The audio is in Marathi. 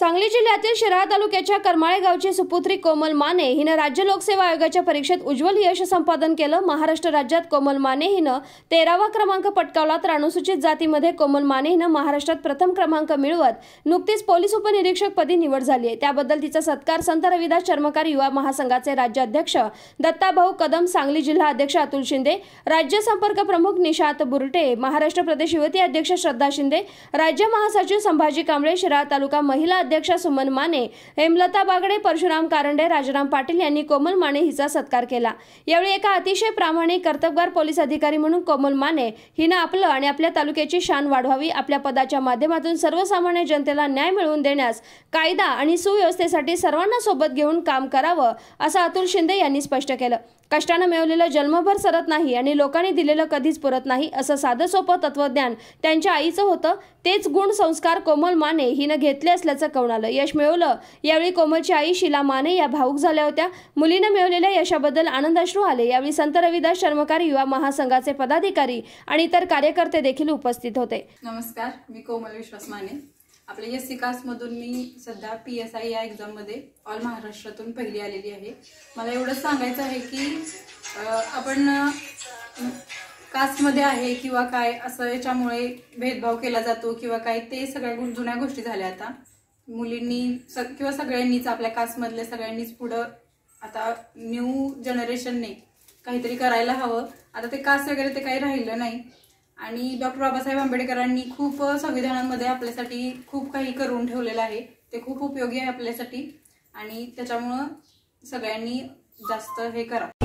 सांगली जिल्ह्यातील शिराळा तालुक्याच्या करमाळे गावची सुपुत्री कोमल माने हिनं राज्य लोकसेवा आयोगाच्या परीक्षेत उज्ज्वल यश संपादन केलं महाराष्ट्र राज्यात कोमल माने हिनं तेरावा क्रमांक पटकावला तर अनुसूचित जातीमध्ये कोमल माने हिनं महाराष्ट्रात प्रथम क्रमांक मिळवत नुकतीच पोलीस उपनिरीक्षक पदी निवड झाली आहे त्याबद्दल तिचा सत्कार संत रविदास चर्मकार युवा महासंघाचे राज्याध्यक्ष दत्ताभाऊ कदम सांगली जिल्हा अध्यक्ष अतुल शिंदे राज्य संपर्क प्रमुख निशांत बुरटे महाराष्ट्र प्रदेश युवती अध्यक्ष श्रद्धा शिंदे राज्य महासचिव संभाजी कांबळे शिराळा तालुका महिला अध्यक्षा सुमन माने हेमलता बागडे परशुराम कारंडे राजाराम पाटील यांनी कोमल माने हिचा सत्कार केला यावेळी एका अतिशय प्रामाणिक कर्तबगार पोलीस अधिकारी म्हणून कोमल माने हिनं आपलं आणि आपल्या तालुक्याची शान वाढवावी आपल्या पदाच्या माध्यमातून सर्वसामान्य जनतेला न्याय मिळवून देण्यास कायदा आणि सुव्यवस्थेसाठी सर्वांना सोबत घेऊन काम करावं असं अतुल शिंदे यांनी स्पष्ट केलं कष्टानं मिळवलेलं जन्मभर सरत नाही आणि लोकांनी दिलेलं कधीच पुरत नाही असं साधं सोपं तत्वज्ञान त्यांच्या आईचं होतं तेच गुण संस्कार कोमल माने हिनं घेतले असल्याचं चकवणालं यश मिळवलं यावेळी कोमलची आई शिला माने या भाऊक झाल्या होत्या मुलीनं मिळवलेल्या यशाबद्दल आनंद आनंदाश्रू आले यावेळी संत रविदास शर्मकार युवा महासंघाचे पदाधिकारी आणि इतर कार्यकर्ते देखील उपस्थित होते नमस्कार मी कोमल विश्वास माने आपल्या एस सी कास्टमधून मी सध्या पी एस आय या एक्झाममध्ये ऑल महाराष्ट्रातून पहिली आलेली आहे मला एवढंच सांगायचं आहे की आपण कास्टमध्ये आहे किंवा काय असं याच्यामुळे भेदभाव केला जातो किंवा काय ते सगळ्या जुन्या गोष्टी झाल्या आता मुलींनी किंवा सगळ्यांनीच आपल्या कास्टमधल्या सगळ्यांनीच पुढं आता न्यू जनरेशनने काहीतरी करायला हवं आता ते कास्ट वगैरे ते काही राहिलं नाही आणि डॉक्टर बाबासाहेब आंबेडकरांनी खूप संविधानामध्ये आपल्यासाठी खूप काही करून ठेवलेलं आहे ते खूप उपयोगी आहे आपल्यासाठी आणि त्याच्यामुळं सगळ्यांनी जास्त हे करा